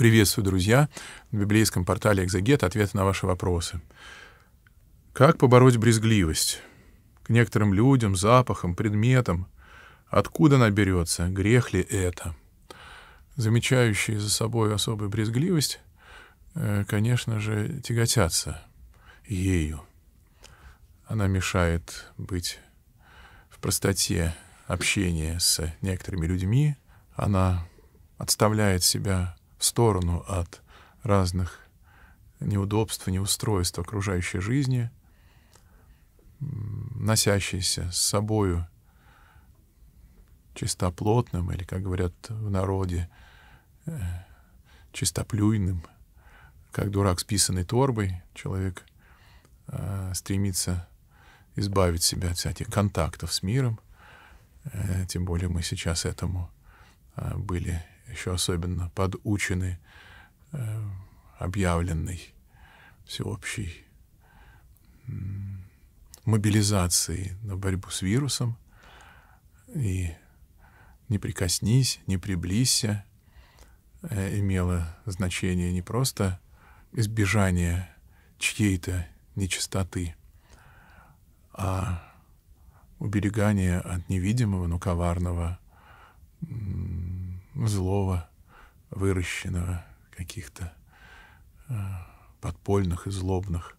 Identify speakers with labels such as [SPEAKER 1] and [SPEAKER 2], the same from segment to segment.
[SPEAKER 1] Приветствую, друзья! В библейском портале Экзагет ответы на ваши вопросы. Как побороть брезгливость? К некоторым людям, запахам, предметам. Откуда она берется? Грех ли это? Замечающие за собой особую брезгливость, э, конечно же, тяготятся ею. Она мешает быть в простоте общения с некоторыми людьми. Она отставляет себя в сторону от разных неудобств, неустройств окружающей жизни, носящейся с собою чистоплотным, или, как говорят в народе, э, чистоплюйным, как дурак с писаной торбой, человек э, стремится избавить себя от всяких контактов с миром, э, тем более мы сейчас этому были еще особенно подучены э, объявленной всеобщей мобилизации на борьбу с вирусом. И «не прикоснись», «не приблизься» э, имело значение не просто избежание чьей-то нечистоты, а уберегание от невидимого, но коварного злого, выращенного, каких-то э, подпольных и злобных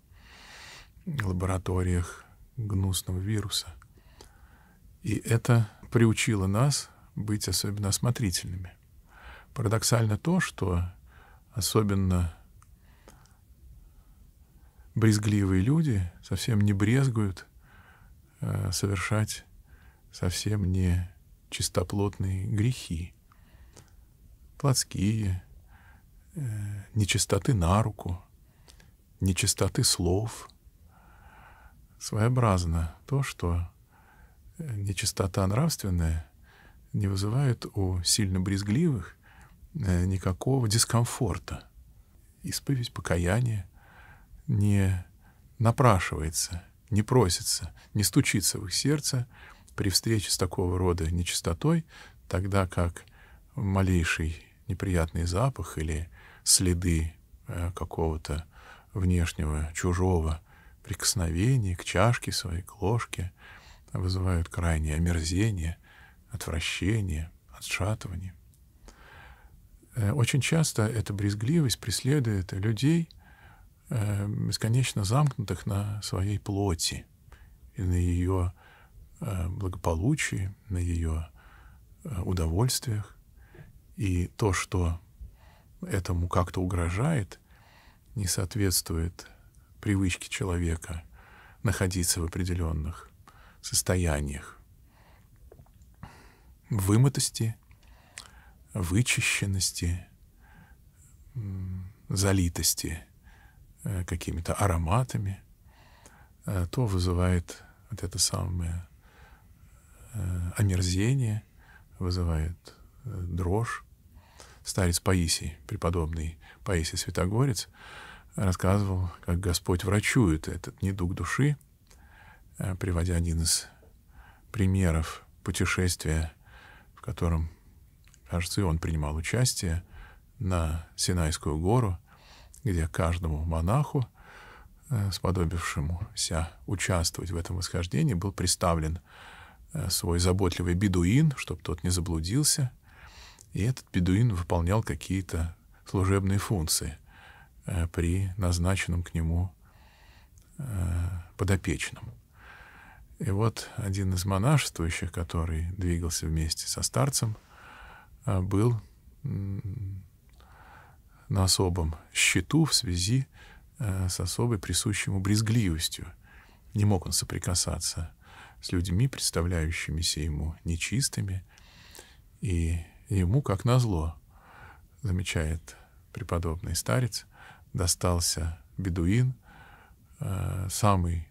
[SPEAKER 1] лабораториях гнусного вируса. И это приучило нас быть особенно осмотрительными. Парадоксально то, что особенно брезгливые люди совсем не брезгуют э, совершать совсем не чистоплотные грехи плотские, э, нечистоты на руку, нечистоты слов. Своеобразно то, что э, нечистота нравственная не вызывает у сильно брезгливых э, никакого дискомфорта. Исповедь, покаяние не напрашивается, не просится, не стучится в их сердце при встрече с такого рода нечистотой, тогда как малейший неприятный запах или следы э, какого-то внешнего, чужого прикосновения к чашке своей, к ложке, вызывают крайнее омерзение, отвращение, отшатывание. Э, очень часто эта брезгливость преследует людей, э, бесконечно замкнутых на своей плоти и на ее благополучии, на ее удовольствиях. И то, что этому как-то угрожает, не соответствует привычке человека находиться в определенных состояниях вымытости, вычищенности, залитости э, какими-то ароматами, э, то вызывает вот это самое э, омерзение, вызывает дрожь, старец Паисий, преподобный Паисий Святогорец, рассказывал, как Господь врачует этот недуг души, э, приводя один из примеров путешествия, в котором, кажется, и он принимал участие на Синайскую гору, где каждому монаху, э, сподобившемуся участвовать в этом восхождении, был представлен э, свой заботливый бедуин, чтобы тот не заблудился — и этот бедуин выполнял какие-то служебные функции э, при назначенном к нему э, подопечном. И вот один из монашествующих, который двигался вместе со старцем, э, был на особом счету в связи с особой присущей ему брезгливостью. Не мог он соприкасаться с людьми, представляющимися ему нечистыми, и Ему, как назло, замечает преподобный старец, достался бедуин, э, самый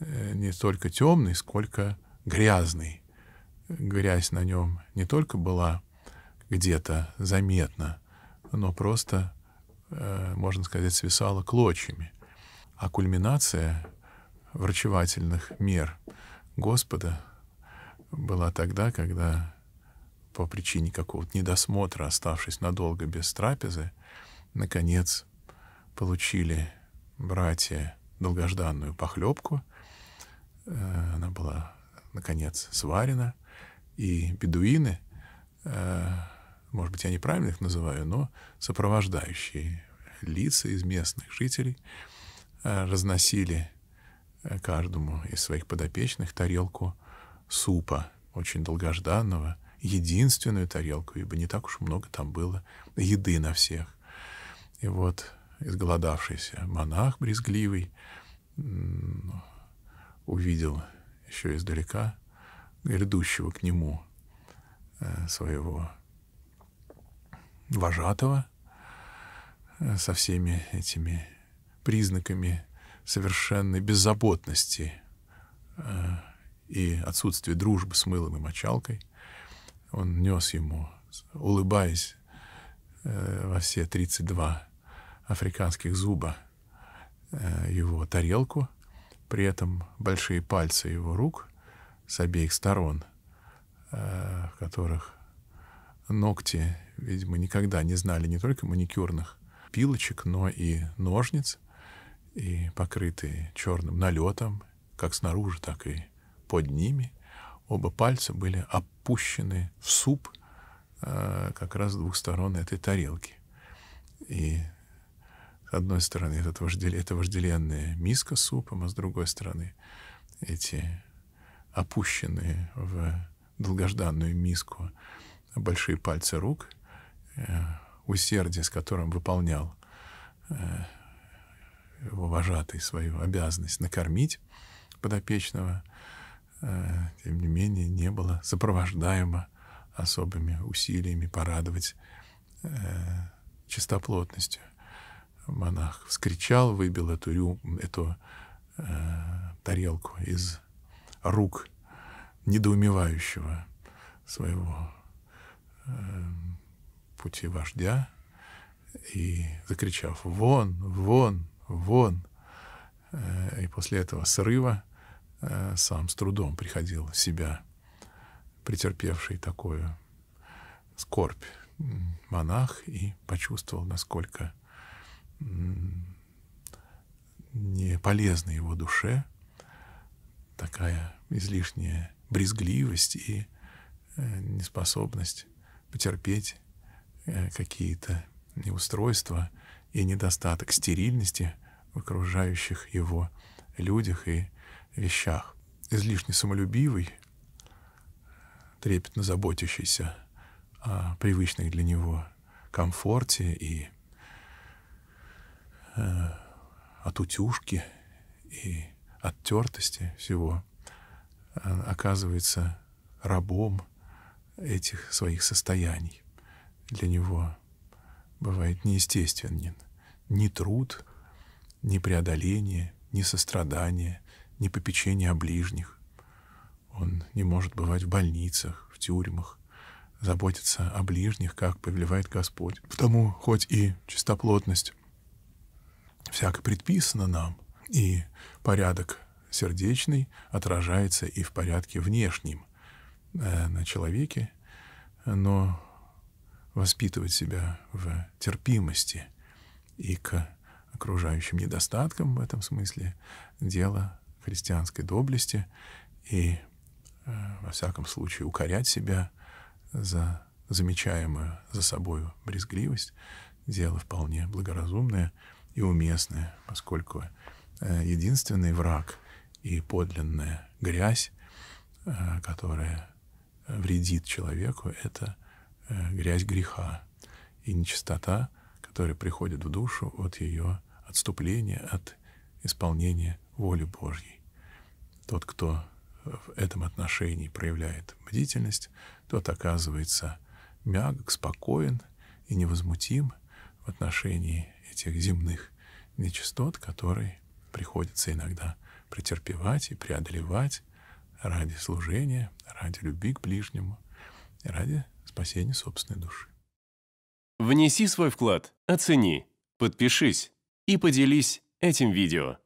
[SPEAKER 1] э, не столько темный, сколько грязный. Грязь на нем не только была где-то заметна, но просто, э, можно сказать, свисала клочьями. А кульминация врачевательных мер Господа была тогда, когда по причине какого-то недосмотра, оставшись надолго без трапезы, наконец получили братья долгожданную похлебку. Э, она была, наконец, сварена. И бедуины, э, может быть, я неправильно их называю, но сопровождающие лица из местных жителей э, разносили каждому из своих подопечных тарелку супа, очень долгожданного — единственную тарелку, ибо не так уж много там было еды на всех. И вот изголодавшийся монах брезгливый увидел еще издалека грядущего к нему э, своего вожатого э, со всеми этими признаками совершенной беззаботности э, и отсутствия дружбы с мылом и мочалкой он нес ему, улыбаясь э, во все 32 африканских зуба э, его тарелку, при этом большие пальцы его рук с обеих сторон, в э, которых ногти, видимо, никогда не знали не только маникюрных пилочек, но и ножниц, и покрытые черным налетом, как снаружи, так и под ними — Оба пальца были опущены в суп э, как раз с двух сторон этой тарелки. И с одной стороны этот вожделе, это вожделенная миска с супом, а с другой стороны эти опущенные в долгожданную миску большие пальцы рук, э, усердие, с которым выполнял э, его вожатый свою обязанность накормить подопечного, Э, тем не менее, не было сопровождаемо особыми усилиями порадовать э, чистоплотностью. Монах вскричал, выбил эту, рю, эту э, тарелку из рук недоумевающего своего э, пути вождя и закричав «Вон! Вон! Вон!» э, И после этого срыва Э, сам с трудом приходил в себя, претерпевший такую скорбь монах, и почувствовал, насколько не полезна его душе такая излишняя брезгливость и э, неспособность потерпеть э, какие-то неустройства и недостаток стерильности в окружающих его людях и вещах. Излишне самолюбивый, трепетно заботящийся о привычных для него комфорте и э, от утюжки и от тертости всего, э, оказывается рабом этих своих состояний. Для него бывает неестественен ни труд, ни преодоление, ни сострадание, не попечение о а ближних. Он не может бывать в больницах, в тюрьмах, заботиться о ближних, как повелевает Господь. Потому хоть и чистоплотность всяко предписана нам, и порядок сердечный отражается и в порядке внешнем э, на человеке, но воспитывать себя в терпимости и к окружающим недостаткам в этом смысле дело христианской доблести и, э, во всяком случае, укорять себя за замечаемую за собой брезгливость, дело вполне благоразумное и уместное, поскольку э, единственный враг и подлинная грязь, э, которая вредит человеку, это грязь греха и нечистота, которая приходит в душу от ее отступления, от исполнения воле Божьей. Тот, кто в этом отношении проявляет бдительность, тот оказывается мягок, спокоен и невозмутим в отношении этих земных нечистот, которые приходится иногда претерпевать и преодолевать ради служения, ради любви к ближнему, ради спасения собственной души. Внеси свой вклад, оцени, подпишись и поделись этим видео.